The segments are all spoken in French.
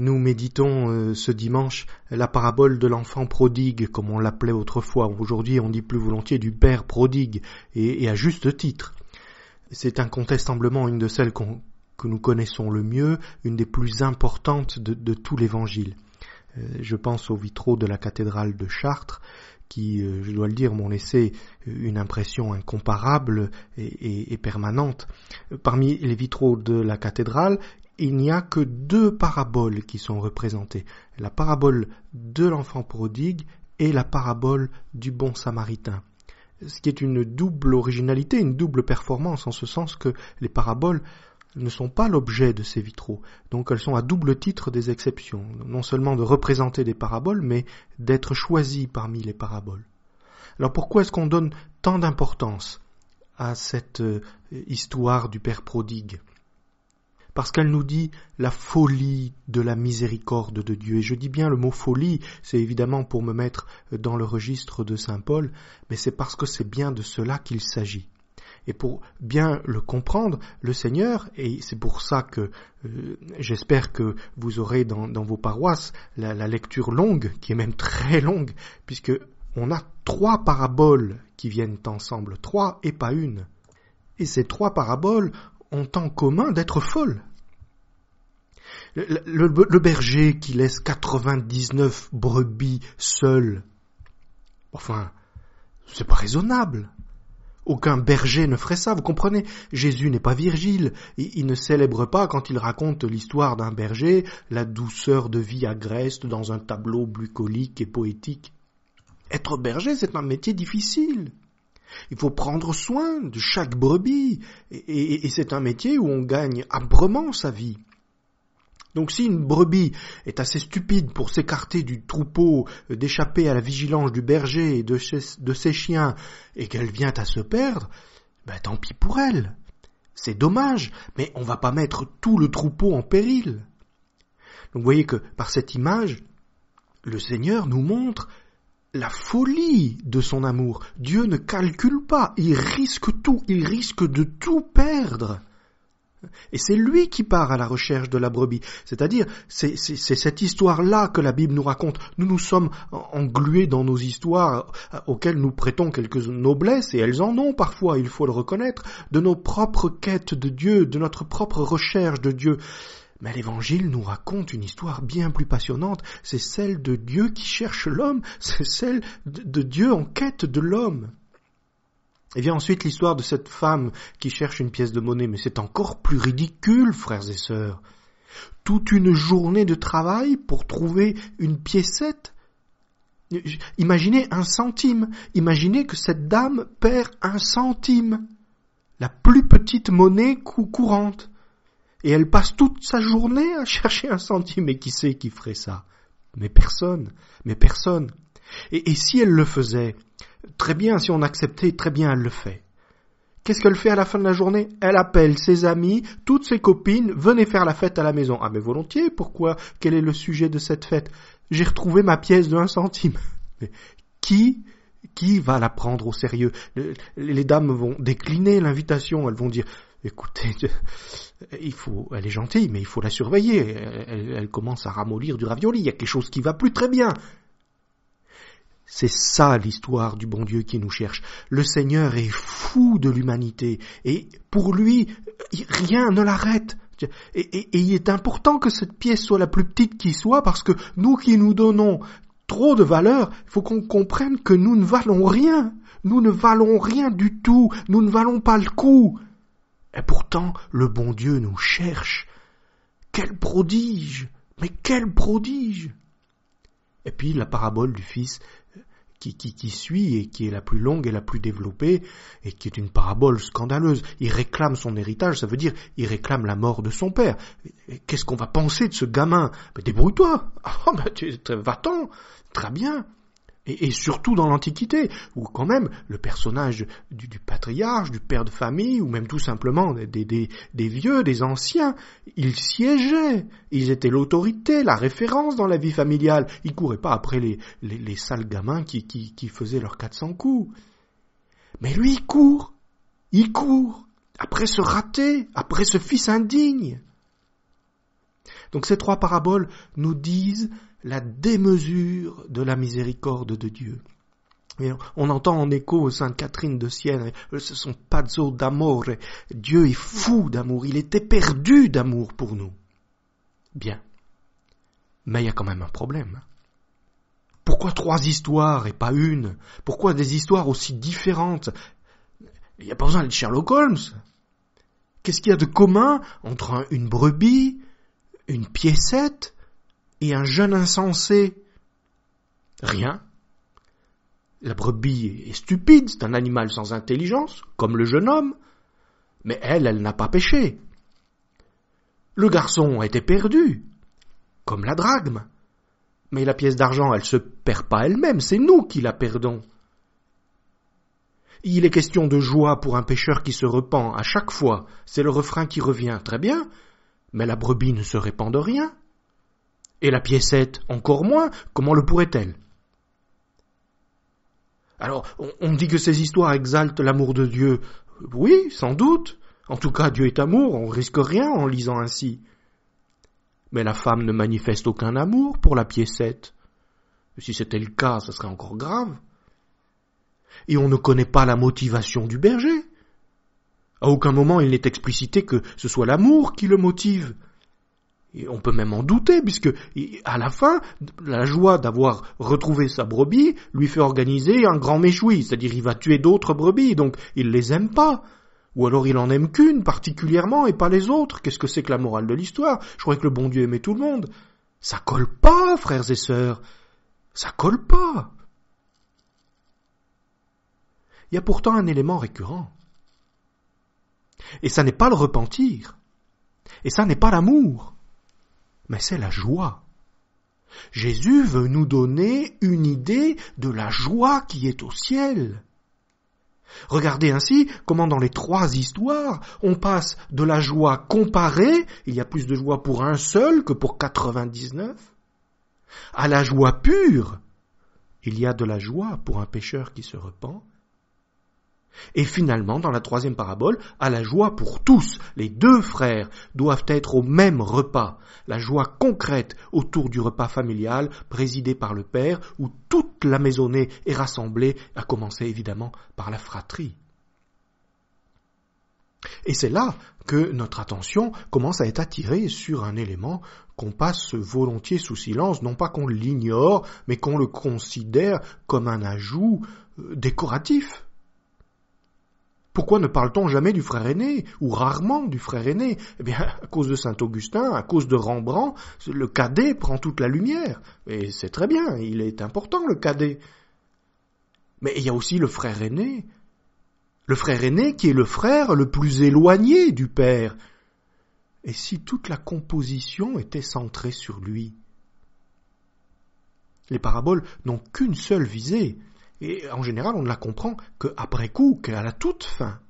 nous méditons euh, ce dimanche la parabole de l'enfant prodigue, comme on l'appelait autrefois. Aujourd'hui, on dit plus volontiers du père prodigue, et, à juste titre. C'est incontestablement une de celles que nous connaissons le mieux, une des plus importantes de, tout l'évangile. Euh, je pense aux vitraux de la cathédrale de Chartres, qui, euh, je dois le dire, m'ont laissé une impression incomparable et permanente. Parmi les vitraux de la cathédrale, il n'y a que deux paraboles qui sont représentées, la parabole de l'enfant prodigue et la parabole du bon samaritain. Ce qui est une double originalité, une double performance, en ce sens que les paraboles ne sont pas l'objet de ces vitraux. Donc elles sont à double titre des exceptions, non seulement de représenter des paraboles, mais d'être choisies parmi les paraboles. Alors pourquoi est-ce qu'on donne tant d'importance à cette euh, histoire du Père prodigue parce qu'elle nous dit la folie de la miséricorde de Dieu. Et je dis bien le mot folie, c'est évidemment pour me mettre dans le registre de Saint Paul, mais c'est parce que c'est bien de cela qu'il s'agit. Et pour bien le comprendre, le Seigneur, et c'est pour ça que euh, j'espère que vous aurez dans, vos paroisses la, lecture longue, qui est même très longue, puisque on a trois paraboles qui viennent ensemble, trois et pas une. Et ces trois paraboles ont en commun d'être folle. Le, berger qui laisse 99 brebis seules, enfin, c'est pas raisonnable. Aucun berger ne ferait ça, vous comprenez Jésus n'est pas Virgile, il, il, ne célèbre pas quand il raconte l'histoire d'un berger, la douceur de vie agreste dans un tableau bucolique et poétique. Être berger, c'est un métier difficile. Il faut prendre soin de chaque brebis. Et, c'est un métier où on gagne âbrement sa vie. Donc si une brebis est assez stupide pour s'écarter du troupeau, euh, d'échapper à la vigilance du berger et de, ses chiens, et qu'elle vient à se perdre, ben tant pis pour elle. C'est dommage, mais on va pas mettre tout le troupeau en péril. Donc vous voyez que par cette image, le Seigneur nous montre la folie de son amour. Dieu ne calcule pas, il risque tout, il risque de tout perdre. Et c'est lui qui part à la recherche de la brebis. C'est-à-dire, c'est cette histoire-là que la Bible nous raconte. Nous nous sommes englués dans nos histoires euh, auxquelles nous prêtons quelques noblesses, et elles en ont parfois, il faut le reconnaître, de nos propres quêtes de Dieu, de notre propre recherche de Dieu. Mais l'évangile nous raconte une histoire bien plus passionnante. C'est celle de Dieu qui cherche l'homme. C'est celle de Dieu en quête de l'homme. Et vient ensuite l'histoire de cette femme qui cherche une pièce de monnaie. Mais c'est encore plus ridicule, frères et sœurs. Toute une journée de travail pour trouver une piécette. Imaginez un centime. Imaginez que cette dame perd un centime. La plus petite monnaie courante. Et elle passe toute sa journée à chercher un centime. Mais qui sait qui ferait ça Mais personne. Mais personne. Et, si elle le faisait Très bien, si on acceptait, très bien, elle le fait. Qu'est-ce qu'elle fait à la fin de la journée Elle appelle ses amis, toutes ses copines, venez faire la fête à la maison. Ah mais volontiers, pourquoi Quel est le sujet de cette fête J'ai retrouvé ma pièce de un centime. qui qui va la prendre au sérieux Les dames vont décliner l'invitation, elles vont dire écoutez, il faut, elle est gentille, mais il faut la surveiller. Elle, commence à ramollir du ravioli. Il y a quelque chose qui va plus très bien. C'est ça l'histoire du bon Dieu qui nous cherche. Le Seigneur est fou de l'humanité et pour lui, rien ne l'arrête. Et, et, il est important que cette pièce soit la plus petite qui soit parce que nous qui nous donnons trop de valeur, il faut qu'on comprenne que nous ne valons rien. Nous ne valons rien du tout. Nous ne valons pas le coup. Et pourtant, le bon Dieu nous cherche. Quel prodige Mais quel prodige Et puis la parabole du Fils euh, qui, qui, suit et qui est la plus longue et la plus développée et qui est une parabole scandaleuse. Il réclame son héritage, ça veut dire il réclame la mort de son père. Qu'est-ce qu'on va penser de ce gamin Débrouille-toi ah, bah, Va-t'en Très bien et, surtout dans l'Antiquité, où quand même le personnage du, patriarche, du père de famille, ou même tout simplement des, vieux, des anciens, ils siégeaient, ils étaient l'autorité, la référence dans la vie familiale, ils couraient pas après les, sales gamins qui, qui, qui faisaient leurs 400 coups. Mais lui, il court, il court, après ce raté, après ce fils indigne. Donc ces trois paraboles nous disent la démesure de la miséricorde de Dieu. on entend en écho Sainte Catherine de Sienne, euh, ce sont pazzo d'amore. Dieu est fou d'amour, il était perdu d'amour pour nous. Bien. Mais il y a quand même un problème. Pourquoi trois histoires et pas une Pourquoi des histoires aussi différentes Il n'y a pas besoin de Sherlock Holmes. Qu'est-ce qu'il y a de commun entre une brebis, une piécette et un jeune insensé Rien. La brebis est stupide, c'est un animal sans intelligence, comme le jeune homme, mais elle, elle n'a pas péché. Le garçon été perdu, comme la drague, Mais la pièce d'argent, elle se perd pas elle-même, c'est nous qui la perdons. Il est question de joie pour un pêcheur qui se repent à chaque fois, c'est le refrain qui revient, très bien, mais la brebis ne se répand de rien. Et la piécette encore moins, comment le pourrait-elle Alors, on dit que ces histoires exaltent l'amour de Dieu. Oui, sans doute. En tout cas, Dieu est amour, on risque rien en lisant ainsi. Mais la femme ne manifeste aucun amour pour la piécette. Si c'était le cas, ce serait encore grave. Et on ne connaît pas la motivation du berger. À aucun moment il n'est explicité que ce soit l'amour qui le motive on peut même en douter, puisque à la fin, la joie d'avoir retrouvé sa brebis lui fait organiser un grand méchoui, c'est-à-dire il va tuer d'autres brebis, donc il les aime pas. Ou alors il en aime qu'une particulièrement et pas les autres. Qu'est-ce que c'est que la morale de l'histoire Je croyais que le bon Dieu aimait tout le monde. Ça colle pas, frères et sœurs. Ça colle pas. Il y a pourtant un élément récurrent. Et ça n'est pas le repentir. Et ça n'est pas l'amour mais c'est la joie. Jésus veut nous donner une idée de la joie qui est au ciel. Regardez ainsi comment dans les trois histoires, on passe de la joie comparée, il y a plus de joie pour un seul que pour 99, à la joie pure, il y a de la joie pour un pécheur qui se repent, et finalement, dans la troisième parabole, à la joie pour tous, les deux frères doivent être au même repas, la joie concrète autour du repas familial présidé par le Père, où toute la maisonnée est rassemblée, à commencer évidemment par la fratrie. Et c'est là que notre attention commence à être attirée sur un élément qu'on passe volontiers sous silence, non pas qu'on l'ignore, mais qu'on le considère comme un ajout euh, décoratif pourquoi ne parle-t-on jamais du frère aîné, ou rarement du frère aîné Eh bien, à cause de saint Augustin, à cause de Rembrandt, le cadet prend toute la lumière. Et c'est très bien, il est important le cadet. Mais il y a aussi le frère aîné. Le frère aîné qui est le frère le plus éloigné du père. Et si toute la composition était centrée sur lui Les paraboles n'ont qu'une seule visée, et en général, on ne la comprend qu'après coup, qu'à la toute fin.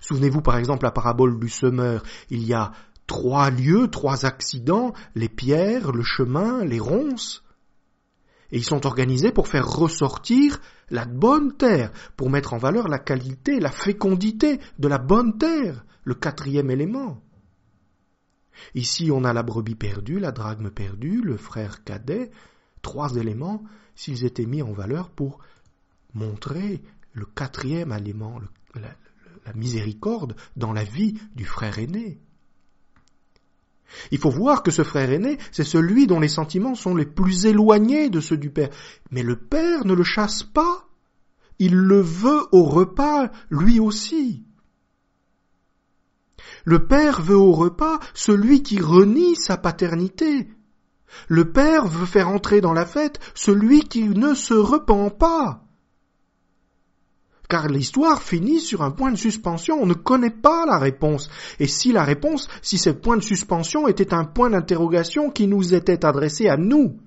Souvenez-vous par exemple la parabole du semeur. Il y a trois lieux, trois accidents, les pierres, le chemin, les ronces. Et ils sont organisés pour faire ressortir la bonne terre, pour mettre en valeur la qualité, la fécondité de la bonne terre, le quatrième élément. Ici, on a la brebis perdue, la drachme perdue, le frère cadet, trois éléments s'ils étaient mis en valeur pour montrer le quatrième aliment, la miséricorde dans la vie du frère aîné. Il faut voir que ce frère aîné, c'est celui dont les sentiments sont les plus éloignés de ceux du Père. Mais le Père ne le chasse pas. Il le veut au repas, lui aussi. Le Père veut au repas celui qui renie sa paternité. Le Père veut faire entrer dans la fête celui qui ne se repent pas car l'histoire finit sur un point de suspension. On ne connaît pas la réponse. Et si la réponse, si ce point de suspension était un point d'interrogation qui nous était adressé à nous,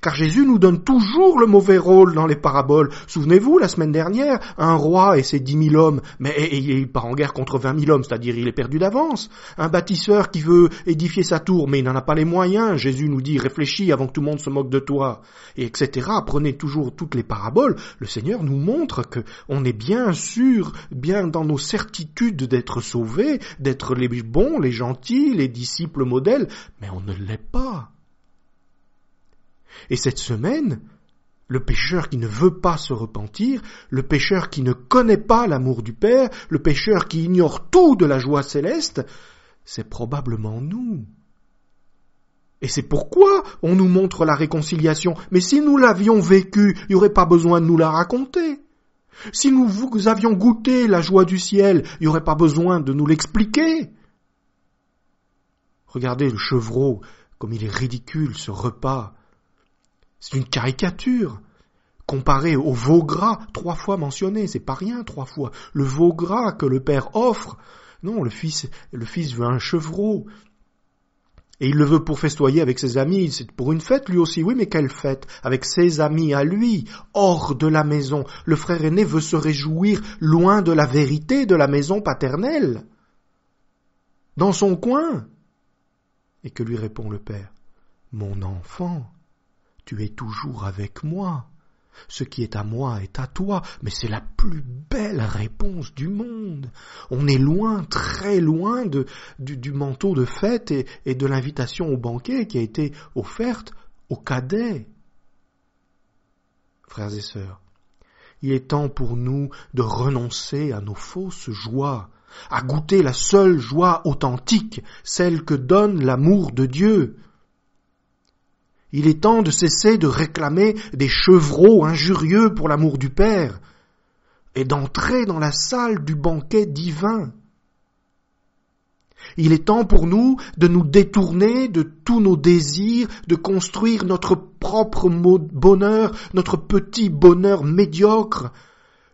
car Jésus nous donne toujours le mauvais rôle dans les paraboles. Souvenez-vous, la semaine dernière, un roi et ses dix mille hommes, mais il part en guerre contre vingt mille hommes, c'est-à-dire il est perdu d'avance. Un bâtisseur qui veut édifier sa tour, mais il n'en a pas les moyens. Jésus nous dit, réfléchis avant que tout le monde se moque de toi, et etc. Prenez toujours toutes les paraboles. Le Seigneur nous montre que on est bien sûr, bien dans nos certitudes d'être sauvés, d'être les bons, les gentils, les disciples modèles, mais on ne l'est pas. Et cette semaine, le pécheur qui ne veut pas se repentir, le pécheur qui ne connaît pas l'amour du Père, le pécheur qui ignore tout de la joie céleste, c'est probablement nous. Et c'est pourquoi on nous montre la réconciliation. Mais si nous l'avions vécue, il n'y aurait pas besoin de nous la raconter. Si nous avions goûté la joie du ciel, il n'y aurait pas besoin de nous l'expliquer. Regardez le chevreau, comme il est ridicule ce repas c'est une caricature. Comparé au veau gras, trois fois mentionné, c'est pas rien, trois fois. Le veau gras que le père offre. Non, le fils, le fils veut un chevreau. Et il le veut pour festoyer avec ses amis, c'est pour une fête lui aussi, oui, mais quelle fête Avec ses amis à lui, hors de la maison. Le frère aîné veut se réjouir loin de la vérité de la maison paternelle, dans son coin. Et que lui répond le père Mon enfant, tu es toujours avec moi. Ce qui est à moi est à toi, mais c'est la plus belle réponse du monde. On est loin, très loin de, du, manteau de fête et, de l'invitation au banquet qui a été offerte au cadet. Frères et sœurs, il est temps pour nous de renoncer à nos fausses joies, à goûter la seule joie authentique, celle que donne l'amour de Dieu, il est temps de cesser de réclamer des chevreaux injurieux pour l'amour du Père, et d'entrer dans la salle du banquet divin. Il est temps pour nous de nous détourner de tous nos désirs, de construire notre propre bonheur, notre petit bonheur médiocre,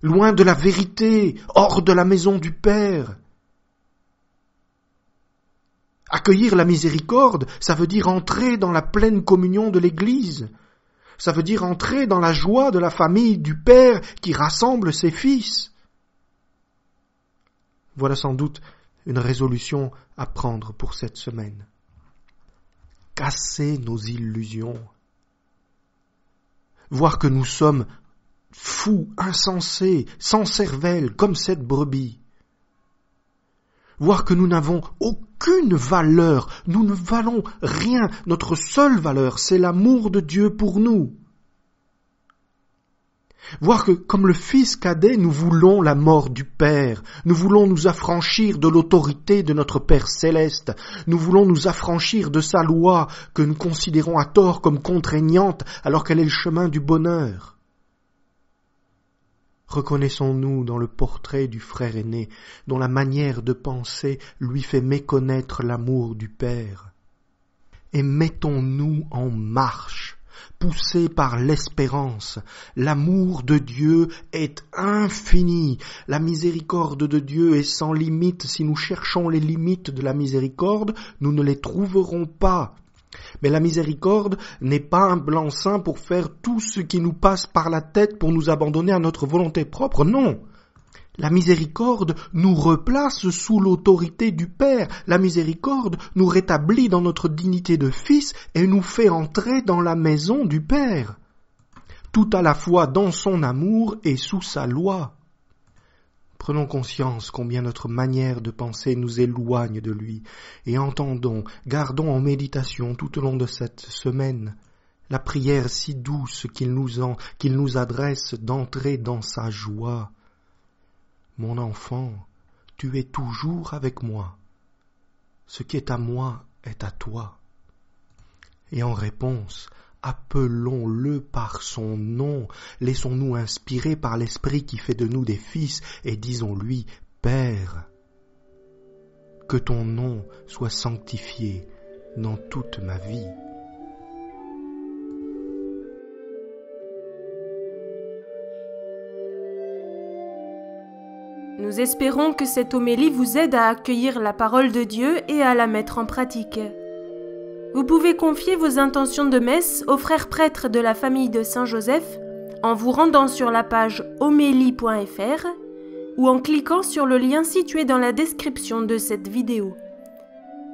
loin de la vérité, hors de la maison du Père. Accueillir la miséricorde, ça veut dire entrer dans la pleine communion de l'Église. Ça veut dire entrer dans la joie de la famille du Père qui rassemble ses fils. Voilà sans doute une résolution à prendre pour cette semaine. Casser nos illusions. Voir que nous sommes fous, insensés, sans cervelle, comme cette brebis voir que nous n'avons aucune valeur, nous ne valons rien, notre seule valeur, c'est l'amour de Dieu pour nous. Voir que, comme le fils cadet, nous voulons la mort du Père, nous voulons nous affranchir de l'autorité de notre Père céleste, nous voulons nous affranchir de sa loi que nous considérons à tort comme contraignante alors qu'elle est le chemin du bonheur. Reconnaissons-nous dans le portrait du frère aîné, dont la manière de penser lui fait méconnaître l'amour du Père. Et mettons-nous en marche, poussés par l'espérance. L'amour de Dieu est infini, la miséricorde de Dieu est sans limite. Si nous cherchons les limites de la miséricorde, nous ne les trouverons pas. Mais la miséricorde n'est pas un blanc-seing pour faire tout ce qui nous passe par la tête pour nous abandonner à notre volonté propre, non. La miséricorde nous replace sous l'autorité du Père. La miséricorde nous rétablit dans notre dignité de fils et nous fait entrer dans la maison du Père, tout à la fois dans son amour et sous sa loi. Prenons conscience combien notre manière de penser nous éloigne de lui, et entendons, gardons en méditation tout au long de cette semaine la prière si douce qu'il nous, en, qu'il nous adresse d'entrer dans sa joie. Mon enfant, tu es toujours avec moi. Ce qui est à moi est à toi. Et en réponse, Appelons-le par son nom, laissons-nous inspirer par l'Esprit qui fait de nous des fils et disons-lui Père. Que ton nom soit sanctifié dans toute ma vie. Nous espérons que cette homélie vous aide à accueillir la parole de Dieu et à la mettre en pratique. Vous pouvez confier vos intentions de messe aux frères prêtres de la famille de Saint-Joseph en vous rendant sur la page homélie.fr ou en cliquant sur le lien situé dans la description de cette vidéo.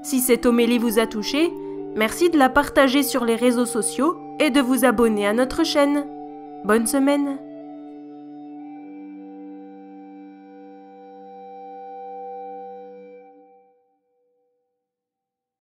Si cette homélie vous a touché, merci de la partager sur les réseaux sociaux et de vous abonner à notre chaîne. Bonne semaine